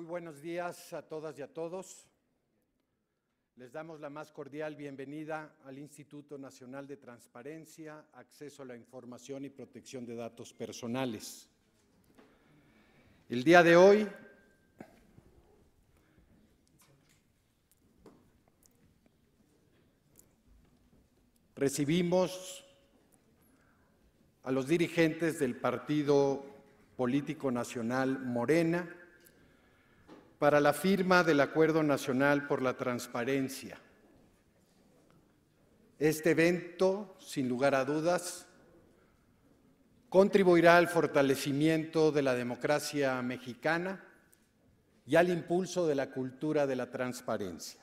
Muy buenos días a todas y a todos. Les damos la más cordial bienvenida al Instituto Nacional de Transparencia, Acceso a la Información y Protección de Datos Personales. El día de hoy recibimos a los dirigentes del Partido Político Nacional Morena, para la firma del Acuerdo Nacional por la Transparencia. Este evento, sin lugar a dudas, contribuirá al fortalecimiento de la democracia mexicana y al impulso de la cultura de la transparencia.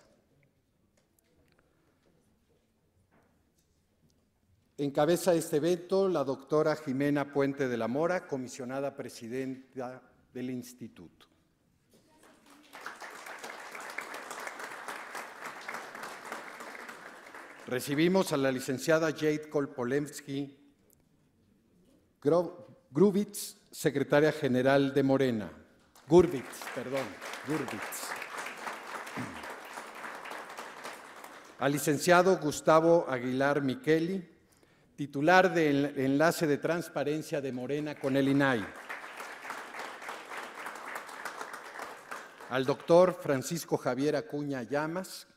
Encabeza este evento la doctora Jimena Puente de la Mora, comisionada presidenta del instituto. Recibimos a la licenciada Jade Kolpolemsky Grubitz, secretaria general de Morena. Gurbitz, perdón, Gurbitz. Al licenciado Gustavo Aguilar Micheli, titular del enlace de transparencia de Morena con el INAI. Al doctor Francisco Javier Acuña Llamas,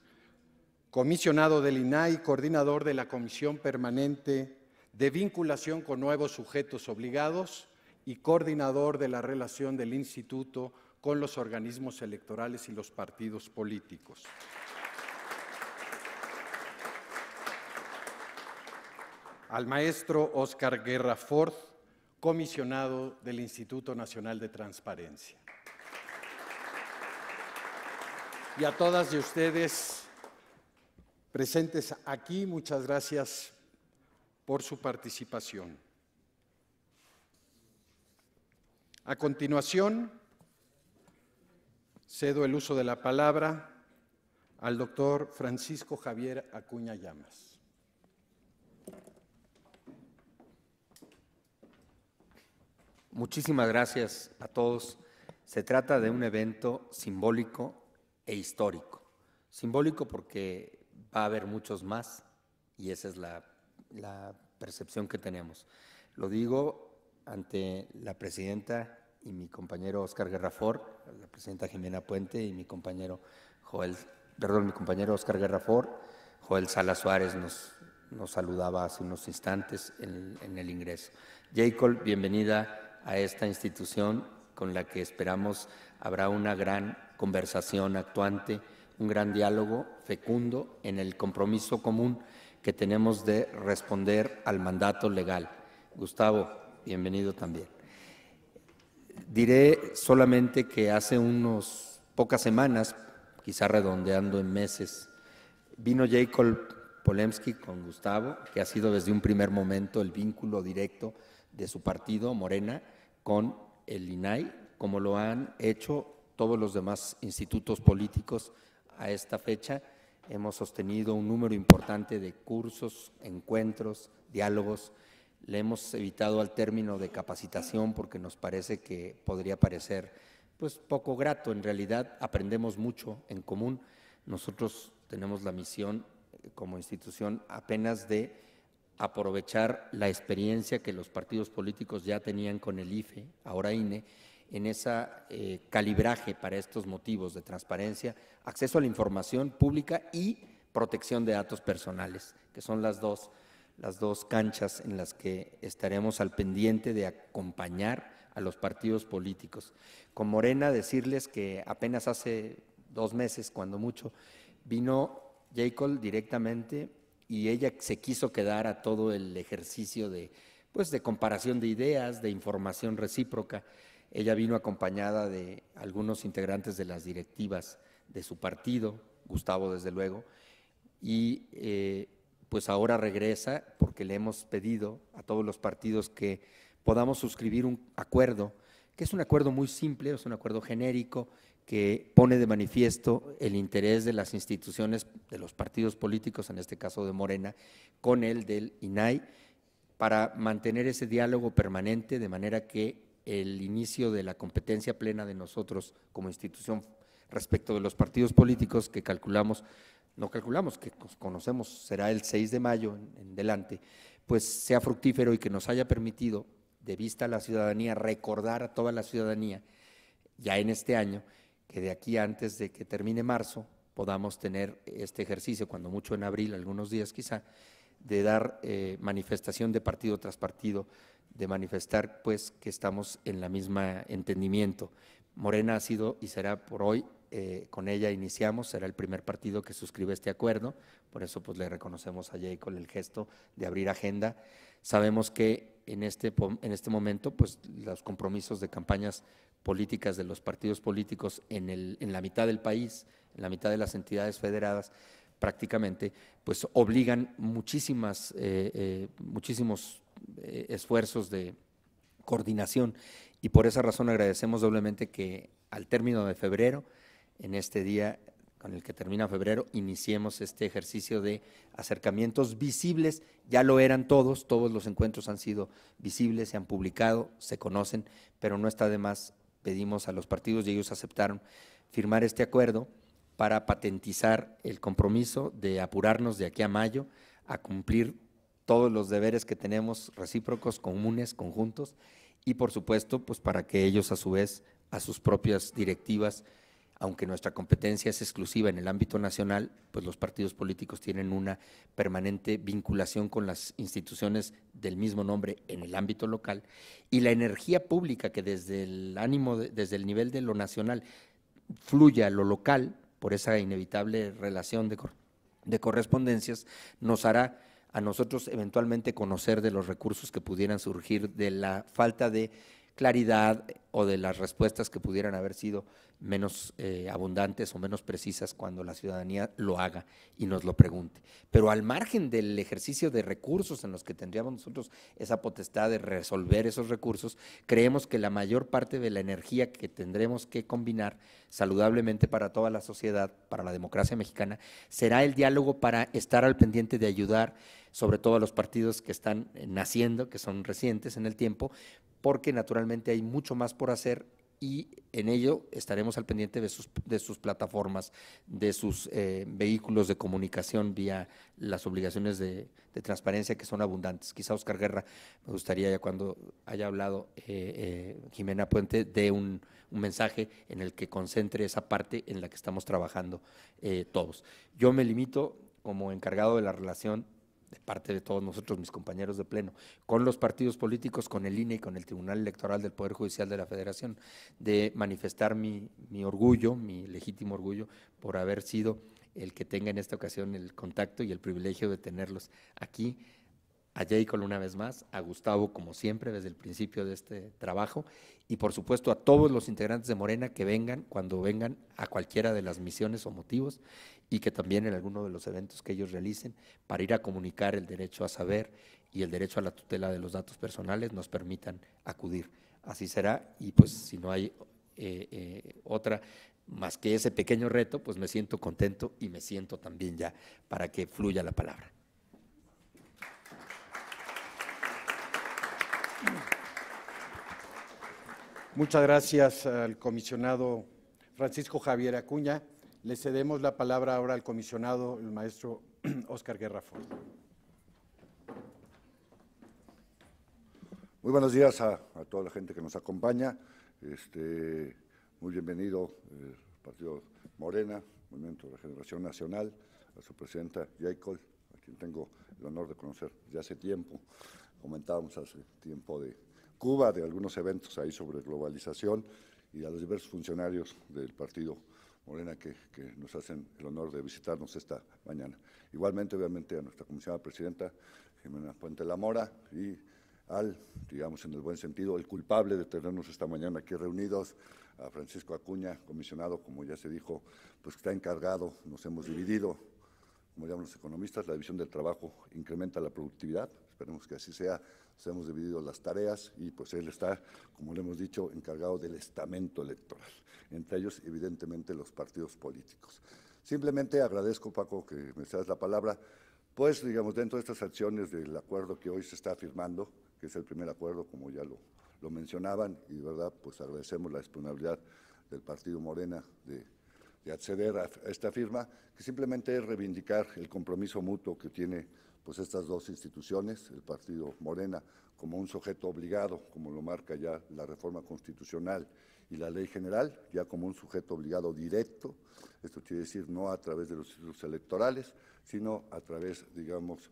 comisionado del INAI, coordinador de la Comisión Permanente de Vinculación con Nuevos Sujetos Obligados y coordinador de la relación del Instituto con los organismos electorales y los partidos políticos. Al maestro Oscar Guerra Ford, comisionado del Instituto Nacional de Transparencia. Y a todas y ustedes, presentes aquí, muchas gracias por su participación. A continuación, cedo el uso de la palabra al doctor Francisco Javier Acuña Llamas. Muchísimas gracias a todos. Se trata de un evento simbólico e histórico. Simbólico porque va a haber muchos más y esa es la, percepción que tenemos. Lo digo ante la presidenta y mi compañero Oscar Guerrafor, la presidenta Jimena Puente y mi compañero Joel, perdón, mi compañero Oscar Guerrafor, Joel Sala Suárez nos, nos saludaba hace unos instantes en, el ingreso. Jacob, bienvenida a esta institución con la que esperamos habrá una gran conversación actuante un gran diálogo fecundo en el compromiso común que tenemos de responder al mandato legal. Gustavo, bienvenido también. Diré solamente que hace unos pocas semanas, quizá redondeando en meses, vino Jacob Polemski con Gustavo, que ha sido desde un primer momento el vínculo directo de su partido, Morena, con el INAI, como lo han hecho todos los demás institutos políticos a esta fecha hemos sostenido un número importante de cursos, encuentros, diálogos. Le hemos evitado al término de capacitación porque nos parece que podría parecer pues poco grato. En realidad aprendemos mucho en común. Nosotros tenemos la misión eh, como institución apenas de aprovechar la experiencia que los partidos políticos ya tenían con el IFE, ahora INE, en ese eh, calibraje para estos motivos de transparencia, acceso a la información pública y protección de datos personales, que son las dos, las dos canchas en las que estaremos al pendiente de acompañar a los partidos políticos. Con Morena decirles que apenas hace dos meses, cuando mucho, vino Jacob directamente y ella se quiso quedar a todo el ejercicio de, pues, de comparación de ideas, de información recíproca. Ella vino acompañada de algunos integrantes de las directivas de su partido, Gustavo desde luego, y eh, pues ahora regresa porque le hemos pedido a todos los partidos que podamos suscribir un acuerdo, que es un acuerdo muy simple, es un acuerdo genérico que pone de manifiesto el interés de las instituciones, de los partidos políticos, en este caso de Morena, con el del INAI, para mantener ese diálogo permanente de manera que el inicio de la competencia plena de nosotros como institución respecto de los partidos políticos que calculamos, no calculamos, que conocemos, será el 6 de mayo en, delante, pues sea fructífero y que nos haya permitido, de vista a la ciudadanía, recordar a toda la ciudadanía, ya en este año, que de aquí antes de que termine marzo podamos tener este ejercicio, cuando mucho en abril, algunos días quizá, de dar eh, manifestación de partido tras partido de manifestar pues que estamos en la misma entendimiento. Morena ha sido y será por hoy, eh, con ella iniciamos, será el primer partido que suscribe este acuerdo, por eso pues le reconocemos a Jay con el gesto de abrir agenda. Sabemos que en este, en este momento pues los compromisos de campañas políticas de los partidos políticos en, el, en la mitad del país, en la mitad de las entidades federadas, prácticamente, pues obligan muchísimas, eh, eh, muchísimos eh, esfuerzos de coordinación. Y por esa razón agradecemos doblemente que al término de febrero, en este día con el que termina febrero, iniciemos este ejercicio de acercamientos visibles. Ya lo eran todos, todos los encuentros han sido visibles, se han publicado, se conocen, pero no está de más. Pedimos a los partidos y ellos aceptaron firmar este acuerdo para patentizar el compromiso de apurarnos de aquí a mayo a cumplir todos los deberes que tenemos recíprocos, comunes, conjuntos, y por supuesto, pues para que ellos a su vez, a sus propias directivas, aunque nuestra competencia es exclusiva en el ámbito nacional, pues los partidos políticos tienen una permanente vinculación con las instituciones del mismo nombre en el ámbito local y la energía pública que desde el ánimo, desde el nivel de lo nacional fluya a lo local por esa inevitable relación de, de correspondencias, nos hará a nosotros eventualmente conocer de los recursos que pudieran surgir de la falta de claridad o de las respuestas que pudieran haber sido menos eh, abundantes o menos precisas cuando la ciudadanía lo haga y nos lo pregunte. Pero al margen del ejercicio de recursos en los que tendríamos nosotros esa potestad de resolver esos recursos, creemos que la mayor parte de la energía que tendremos que combinar saludablemente para toda la sociedad, para la democracia mexicana, será el diálogo para estar al pendiente de ayudar sobre todo a los partidos que están eh, naciendo, que son recientes en el tiempo, porque naturalmente hay mucho más por hacer y en ello estaremos al pendiente de sus, de sus plataformas, de sus eh, vehículos de comunicación vía las obligaciones de, transparencia que son abundantes. Quizá Oscar Guerra, me gustaría ya cuando haya hablado eh, Jimena Puente, de un, mensaje en el que concentre esa parte en la que estamos trabajando todos. Yo me limito como encargado de la relación de parte de todos nosotros, mis compañeros de pleno, con los partidos políticos, con el INE y con el Tribunal Electoral del Poder Judicial de la Federación, de manifestar mi, mi orgullo, mi legítimo orgullo, por haber sido el que tenga en esta ocasión el contacto y el privilegio de tenerlos aquí a Jacob una vez más, a Gustavo como siempre desde el principio de este trabajo y por supuesto a todos los integrantes de Morena que vengan cuando vengan a cualquiera de las misiones o motivos y que también en alguno de los eventos que ellos realicen para ir a comunicar el derecho a saber y el derecho a la tutela de los datos personales nos permitan acudir. Así será y pues si no hay eh, eh, otra más que ese pequeño reto, pues me siento contento y me siento también ya para que fluya la palabra. Muchas gracias al comisionado Francisco Javier Acuña. Le cedemos la palabra ahora al comisionado, el maestro Oscar Guerra Ford. Muy buenos días a, toda la gente que nos acompaña. Este, muy bienvenido al eh, Partido Morena, Movimiento de Regeneración Nacional, a su presidenta Jacob, a quien tengo el honor de conocer ya hace tiempo. Comentábamos hace tiempo de Cuba, de algunos eventos ahí sobre globalización y a los diversos funcionarios del partido Morena que, nos hacen el honor de visitarnos esta mañana. Igualmente, obviamente, a nuestra comisionada presidenta, Jimena Puente La Mora, y al, digamos en el buen sentido, el culpable de tenernos esta mañana aquí reunidos, a Francisco Acuña, comisionado, como ya se dijo, pues que está encargado, nos hemos dividido, como llaman los economistas, la división del trabajo incrementa la productividad, esperemos que así sea, se hemos dividido las tareas y pues él está, como le hemos dicho, encargado del estamento electoral, entre ellos evidentemente los partidos políticos. Simplemente agradezco, Paco, que me seas la palabra, pues digamos, dentro de estas acciones del acuerdo que hoy se está firmando, que es el primer acuerdo, como ya lo, lo mencionaban, y de verdad, pues agradecemos la disponibilidad del Partido Morena de de acceder a esta firma, que simplemente es reivindicar el compromiso mutuo que tiene pues estas dos instituciones, el partido Morena como un sujeto obligado, como lo marca ya la reforma constitucional y la ley general, ya como un sujeto obligado directo, esto quiere decir no a través de los institutos electorales, sino a través, digamos,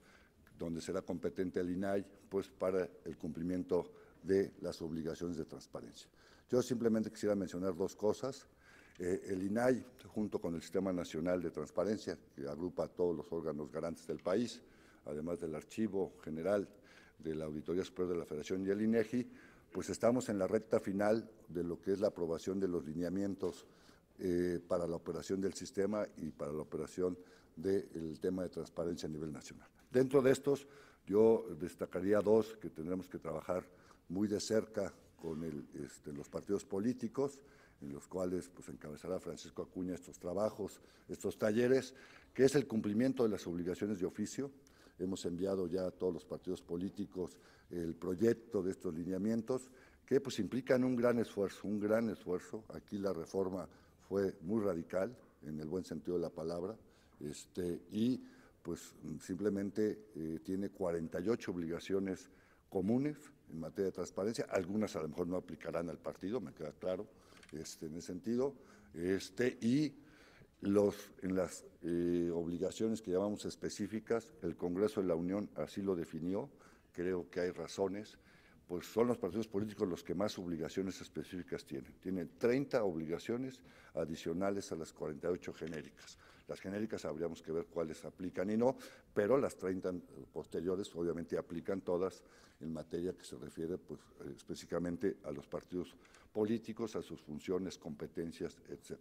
donde será competente el INAI, pues para el cumplimiento de las obligaciones de transparencia. Yo simplemente quisiera mencionar dos cosas. Eh, el INAI, junto con el Sistema Nacional de Transparencia, que agrupa a todos los órganos garantes del país, además del Archivo General de la Auditoría Superior de la Federación y el INEGI, e pues estamos en la recta final de lo que es la aprobación de los lineamientos eh, para la operación del sistema y para la operación del tema de transparencia a nivel nacional. Dentro de estos, yo destacaría dos que tendremos que trabajar muy de cerca con este, los partidos políticos, en los cuales pues, encabezará Francisco Acuña estos trabajos, estos talleres, que es el cumplimiento de las obligaciones de oficio, hemos enviado ya a todos los partidos políticos el proyecto de estos lineamientos que pues implican un gran esfuerzo, un gran esfuerzo. Aquí la reforma fue muy radical, en el buen sentido de la palabra, este, y pues simplemente eh, tiene 48 obligaciones comunes en materia de transparencia. Algunas a lo mejor no aplicarán al partido, me queda claro, este, en ese sentido. Este, y los, en las eh, obligaciones que llamamos específicas, el Congreso de la Unión así lo definió, creo que hay razones, pues son los partidos políticos los que más obligaciones específicas tienen. Tienen 30 obligaciones adicionales a las 48 genéricas. Las genéricas habríamos que ver cuáles aplican y no, pero las 30 posteriores obviamente aplican todas en materia que se refiere pues, específicamente a los partidos políticos, a sus funciones, competencias, etc.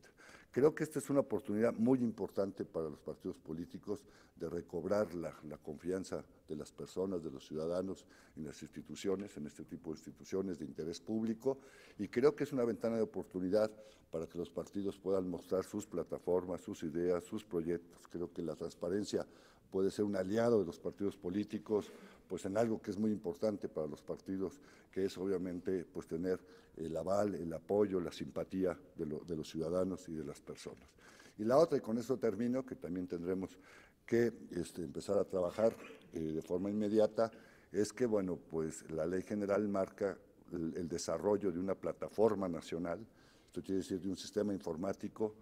Creo que esta es una oportunidad muy importante para los partidos políticos de recobrar la, la confianza de las personas, de los ciudadanos en las instituciones, en este tipo de instituciones de interés público, y creo que es una ventana de oportunidad para que los partidos puedan mostrar sus plataformas, sus ideas, sus proyectos. Creo que la transparencia puede ser un aliado de los partidos políticos, pues en algo que es muy importante para los partidos, que es obviamente pues tener el aval, el apoyo, la simpatía de, los ciudadanos y de las personas. Y la otra, y con eso termino, que también tendremos que este, empezar a trabajar eh, de forma inmediata, es que bueno, pues la ley general marca el, el desarrollo de una plataforma nacional, esto quiere decir de un sistema informático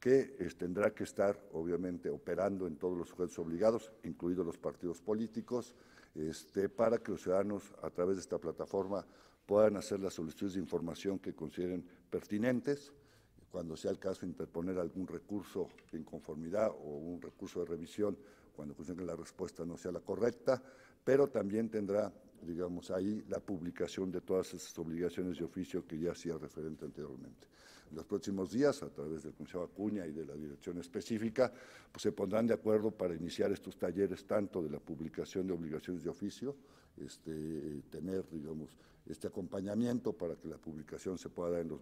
que eh, tendrá que estar, obviamente, operando en todos los sujetos obligados, incluidos los partidos políticos, este, para que los ciudadanos, a través de esta plataforma, puedan hacer las solicitudes de información que consideren pertinentes, cuando sea el caso interponer algún recurso de inconformidad o un recurso de revisión cuando consideren que la respuesta no sea la correcta, pero también tendrá digamos, ahí la publicación de todas esas obligaciones de oficio que ya hacía referente anteriormente. En los próximos días, a través del Consejo Acuña y de la dirección específica, pues se pondrán de acuerdo para iniciar estos talleres tanto de la publicación de obligaciones de oficio, este, eh, tener, digamos, este acompañamiento para que la publicación se pueda dar en los,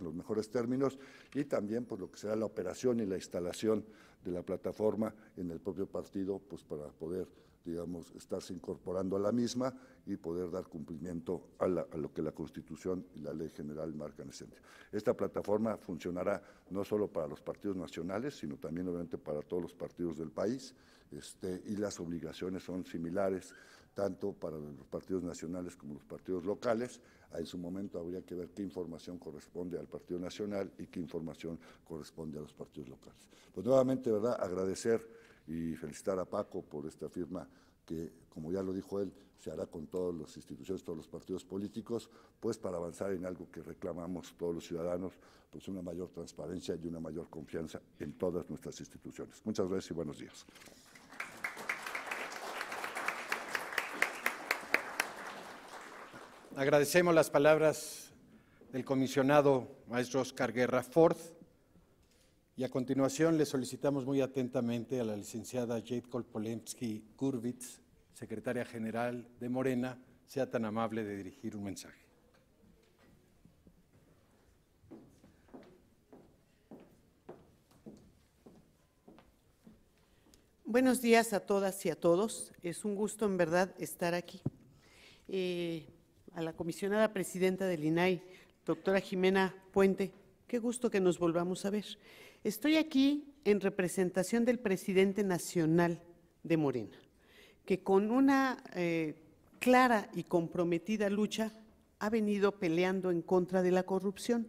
los mejores términos y también por pues, lo que será la operación y la instalación de la plataforma en el propio partido, pues para poder digamos, estarse incorporando a la misma y poder dar cumplimiento a, lo que la Constitución y la ley general marcan sentido Esta plataforma funcionará no solo para los partidos nacionales, sino también obviamente para todos los partidos del país, este, y las obligaciones son similares tanto para los partidos nacionales como los partidos locales. En su momento habría que ver qué información corresponde al Partido Nacional y qué información corresponde a los partidos locales. Pues nuevamente, ¿verdad?, agradecer y felicitar a Paco por esta firma que, como ya lo dijo él, se hará con todas las instituciones, todos los partidos políticos, pues para avanzar en algo que reclamamos todos los ciudadanos, pues una mayor transparencia y una mayor confianza en todas nuestras instituciones. Muchas gracias y buenos días. Agradecemos las palabras del comisionado maestro Oscar Guerra Ford. Y a continuación le solicitamos muy atentamente a la licenciada Jade Kolpolemsky Kurvitz, secretaria general de Morena, sea tan amable de dirigir un mensaje. Buenos días a todas y a todos. Es un gusto en verdad estar aquí. Eh, a la comisionada presidenta del INAI, doctora Jimena Puente, qué gusto que nos volvamos a ver. Estoy aquí en representación del presidente nacional de Morena, que con una eh, clara y comprometida lucha ha venido peleando en contra de la corrupción.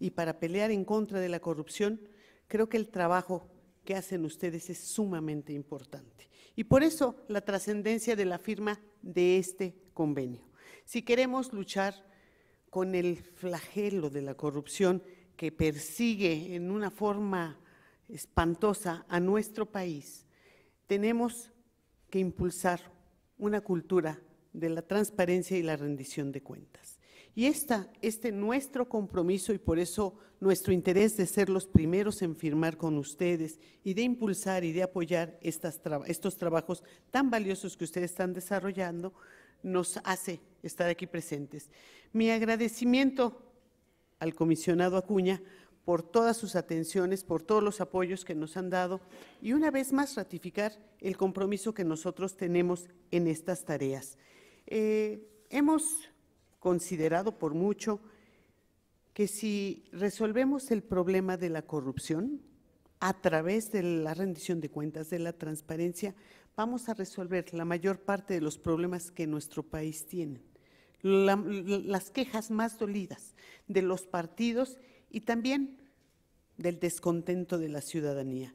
Y para pelear en contra de la corrupción, creo que el trabajo que hacen ustedes es sumamente importante. Y por eso la trascendencia de la firma de este convenio. Si queremos luchar con el flagelo de la corrupción, que persigue en una forma espantosa a nuestro país, tenemos que impulsar una cultura de la transparencia y la rendición de cuentas. Y esta, este nuestro compromiso y por eso nuestro interés de ser los primeros en firmar con ustedes y de impulsar y de apoyar estas, estos trabajos tan valiosos que ustedes están desarrollando, nos hace estar aquí presentes. Mi agradecimiento al comisionado Acuña por todas sus atenciones, por todos los apoyos que nos han dado y una vez más ratificar el compromiso que nosotros tenemos en estas tareas. Eh, hemos considerado por mucho que si resolvemos el problema de la corrupción a través de la rendición de cuentas, de la transparencia, vamos a resolver la mayor parte de los problemas que nuestro país tiene las quejas más dolidas de los partidos y también del descontento de la ciudadanía.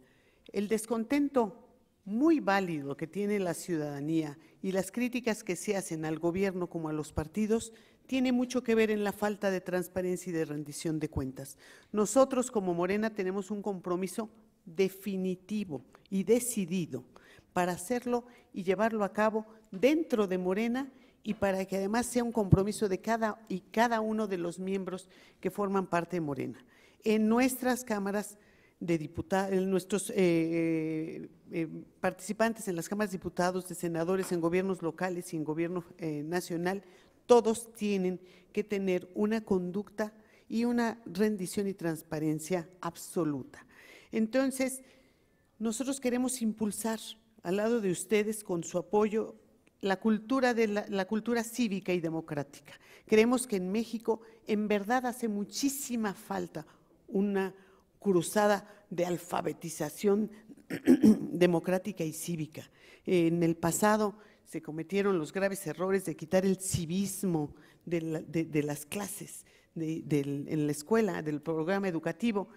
El descontento muy válido que tiene la ciudadanía y las críticas que se hacen al gobierno como a los partidos tiene mucho que ver en la falta de transparencia y de rendición de cuentas. Nosotros como Morena tenemos un compromiso definitivo y decidido para hacerlo y llevarlo a cabo dentro de Morena y para que además sea un compromiso de cada y cada uno de los miembros que forman parte de Morena. En nuestras cámaras de diputados, nuestros eh, eh, eh, participantes en las cámaras de diputados, de senadores, en gobiernos locales y en gobierno nacional, todos tienen que tener una conducta y una rendición y transparencia absoluta. Entonces, nosotros queremos impulsar al lado de ustedes con su apoyo la cultura, de la, cultura cívica y democrática. Creemos que en México en verdad hace muchísima falta una cruzada de alfabetización democrática y cívica. En el pasado se cometieron los graves errores de quitar el civismo de, las clases de, en la escuela, del programa educativo,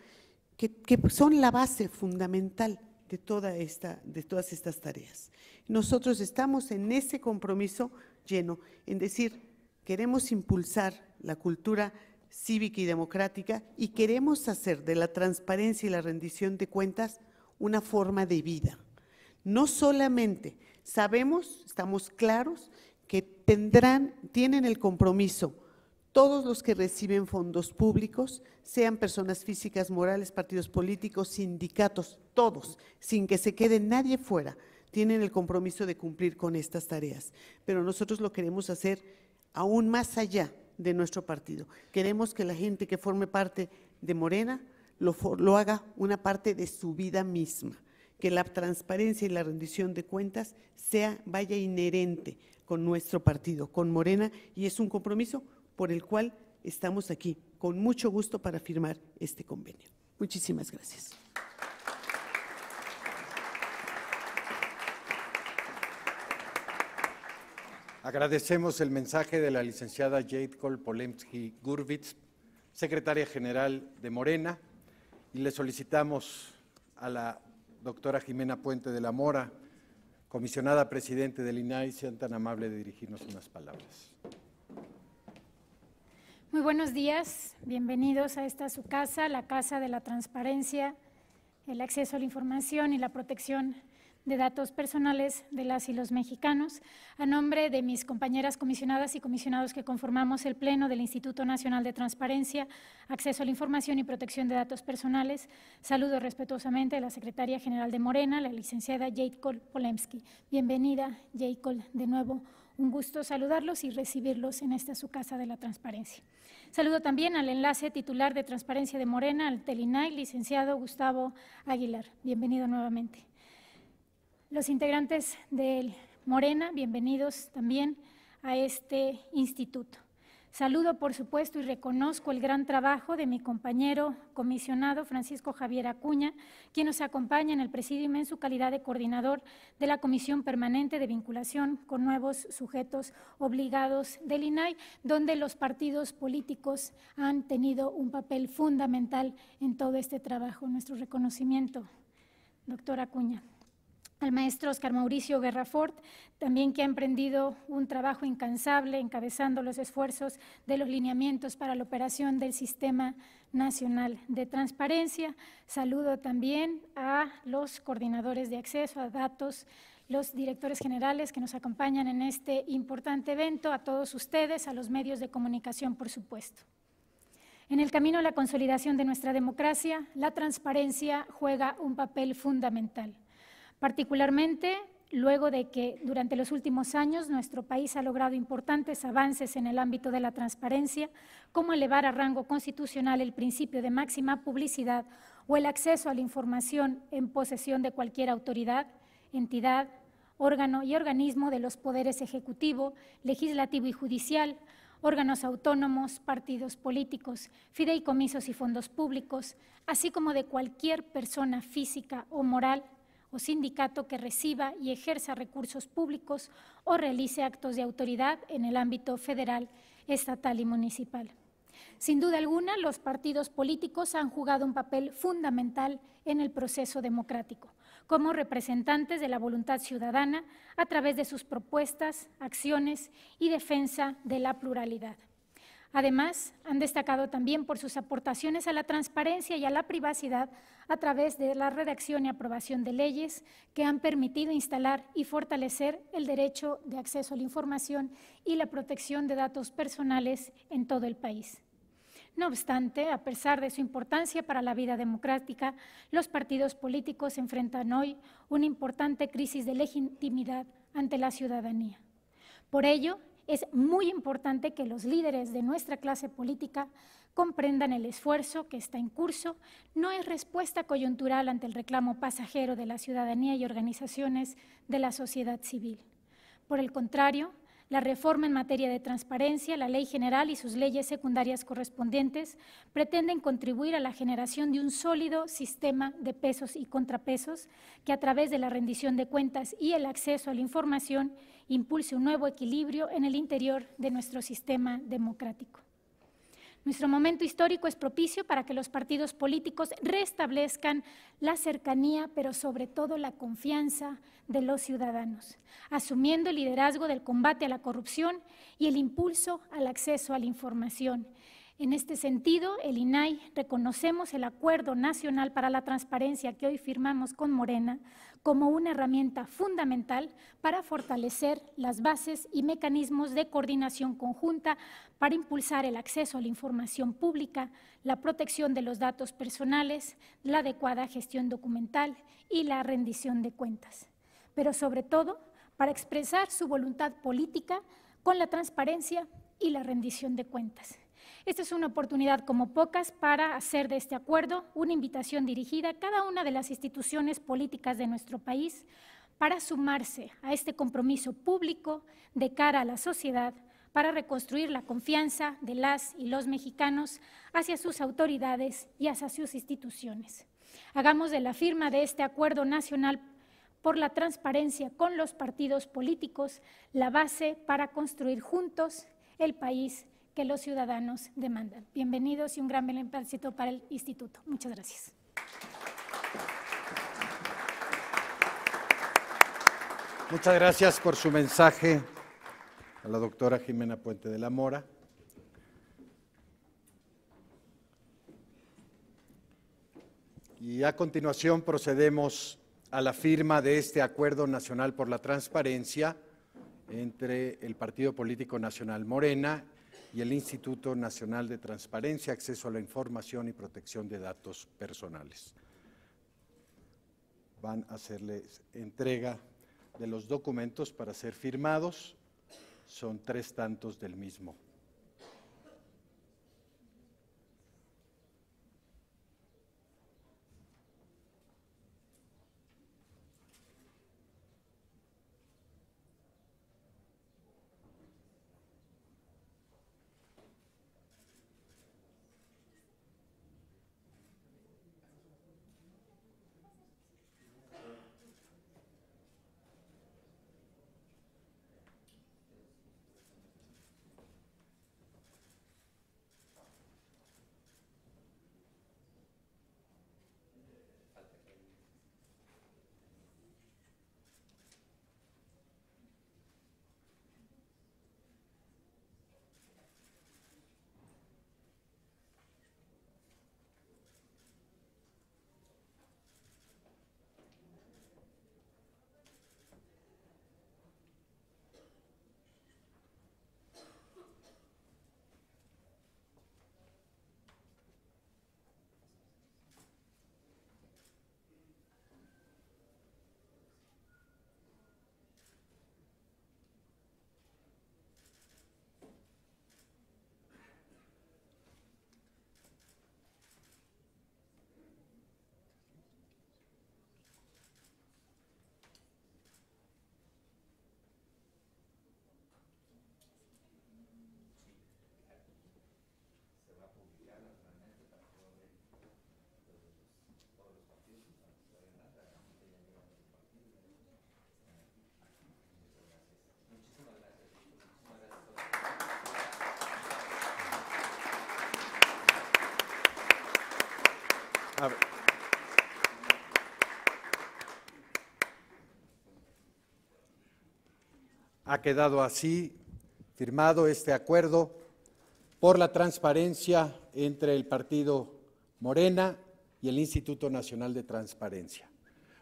que, son la base fundamental de, toda esta, de todas estas tareas. Nosotros estamos en ese compromiso lleno, en decir, queremos impulsar la cultura cívica y democrática y queremos hacer de la transparencia y la rendición de cuentas una forma de vida. No solamente sabemos, estamos claros, que tendrán, tienen el compromiso todos los que reciben fondos públicos, sean personas físicas, morales, partidos políticos, sindicatos, todos, sin que se quede nadie fuera tienen el compromiso de cumplir con estas tareas. Pero nosotros lo queremos hacer aún más allá de nuestro partido. Queremos que la gente que forme parte de Morena lo, lo haga una parte de su vida misma, que la transparencia y la rendición de cuentas sea, vaya inherente con nuestro partido, con Morena, y es un compromiso por el cual estamos aquí, con mucho gusto para firmar este convenio. Muchísimas gracias. Agradecemos el mensaje de la licenciada Jade Kolpolemsky Gurvitz, secretaria general de Morena, y le solicitamos a la doctora Jimena Puente de la Mora, comisionada presidente del INAI, sean tan amable de dirigirnos unas palabras. Muy buenos días, bienvenidos a esta su casa, la Casa de la Transparencia, el acceso a la información y la protección de Datos Personales de las y los mexicanos. A nombre de mis compañeras comisionadas y comisionados que conformamos el Pleno del Instituto Nacional de Transparencia, Acceso a la Información y Protección de Datos Personales, saludo respetuosamente a la Secretaria General de Morena, la licenciada jaycole Polemski. Bienvenida, Jacob, de nuevo. Un gusto saludarlos y recibirlos en esta su casa de la transparencia. Saludo también al enlace titular de Transparencia de Morena, al Telinay, licenciado Gustavo Aguilar. Bienvenido nuevamente los integrantes del Morena, bienvenidos también a este instituto. Saludo, por supuesto, y reconozco el gran trabajo de mi compañero comisionado Francisco Javier Acuña, quien nos acompaña en el presidium en su calidad de coordinador de la Comisión Permanente de Vinculación con Nuevos Sujetos Obligados del INAI, donde los partidos políticos han tenido un papel fundamental en todo este trabajo. Nuestro reconocimiento, doctor Acuña al maestro Oscar Mauricio Guerrafort, también que ha emprendido un trabajo incansable encabezando los esfuerzos de los lineamientos para la operación del Sistema Nacional de Transparencia. Saludo también a los coordinadores de acceso a datos, los directores generales que nos acompañan en este importante evento, a todos ustedes, a los medios de comunicación, por supuesto. En el camino a la consolidación de nuestra democracia, la transparencia juega un papel fundamental particularmente luego de que durante los últimos años nuestro país ha logrado importantes avances en el ámbito de la transparencia, como elevar a rango constitucional el principio de máxima publicidad o el acceso a la información en posesión de cualquier autoridad, entidad, órgano y organismo de los poderes ejecutivo, legislativo y judicial, órganos autónomos, partidos políticos, fideicomisos y fondos públicos, así como de cualquier persona física o moral o sindicato que reciba y ejerza recursos públicos o realice actos de autoridad en el ámbito federal, estatal y municipal. Sin duda alguna, los partidos políticos han jugado un papel fundamental en el proceso democrático, como representantes de la voluntad ciudadana a través de sus propuestas, acciones y defensa de la pluralidad. Además, han destacado también por sus aportaciones a la transparencia y a la privacidad a través de la redacción y aprobación de leyes que han permitido instalar y fortalecer el derecho de acceso a la información y la protección de datos personales en todo el país. No obstante, a pesar de su importancia para la vida democrática, los partidos políticos enfrentan hoy una importante crisis de legitimidad ante la ciudadanía. Por ello, es muy importante que los líderes de nuestra clase política comprendan el esfuerzo que está en curso. No es respuesta coyuntural ante el reclamo pasajero de la ciudadanía y organizaciones de la sociedad civil. Por el contrario, la reforma en materia de transparencia, la ley general y sus leyes secundarias correspondientes pretenden contribuir a la generación de un sólido sistema de pesos y contrapesos que a través de la rendición de cuentas y el acceso a la información impulse un nuevo equilibrio en el interior de nuestro sistema democrático. Nuestro momento histórico es propicio para que los partidos políticos restablezcan la cercanía, pero sobre todo la confianza de los ciudadanos, asumiendo el liderazgo del combate a la corrupción y el impulso al acceso a la información. En este sentido, el INAI reconocemos el Acuerdo Nacional para la Transparencia que hoy firmamos con Morena como una herramienta fundamental para fortalecer las bases y mecanismos de coordinación conjunta para impulsar el acceso a la información pública, la protección de los datos personales, la adecuada gestión documental y la rendición de cuentas, pero sobre todo para expresar su voluntad política con la transparencia y la rendición de cuentas. Esta es una oportunidad como pocas para hacer de este acuerdo una invitación dirigida a cada una de las instituciones políticas de nuestro país para sumarse a este compromiso público de cara a la sociedad para reconstruir la confianza de las y los mexicanos hacia sus autoridades y hacia sus instituciones. Hagamos de la firma de este acuerdo nacional por la transparencia con los partidos políticos la base para construir juntos el país que los ciudadanos demandan. Bienvenidos y un gran bienvenido para el instituto. Muchas gracias. Muchas gracias por su mensaje a la doctora Jimena Puente de la Mora. Y a continuación procedemos a la firma de este Acuerdo Nacional por la Transparencia entre el Partido Político Nacional Morena y el Instituto Nacional de Transparencia, Acceso a la Información y Protección de Datos Personales. Van a hacerles entrega de los documentos para ser firmados. Son tres tantos del mismo. ha quedado así firmado este acuerdo por la transparencia entre el Partido Morena y el Instituto Nacional de Transparencia.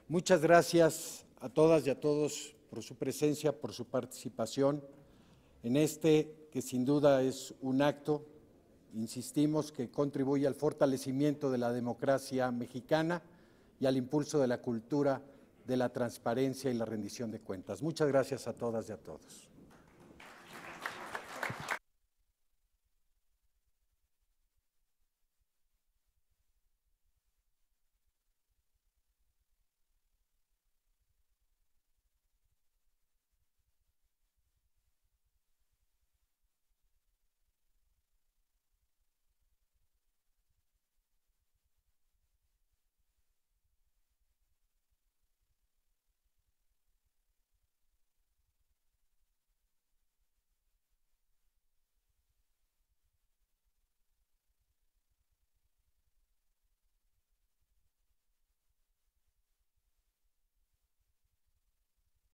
Muchas gracias a todas y a todos por su presencia, por su participación en este que sin duda es un acto, insistimos, que contribuye al fortalecimiento de la democracia mexicana y al impulso de la cultura de la transparencia y la rendición de cuentas. Muchas gracias a todas y a todos.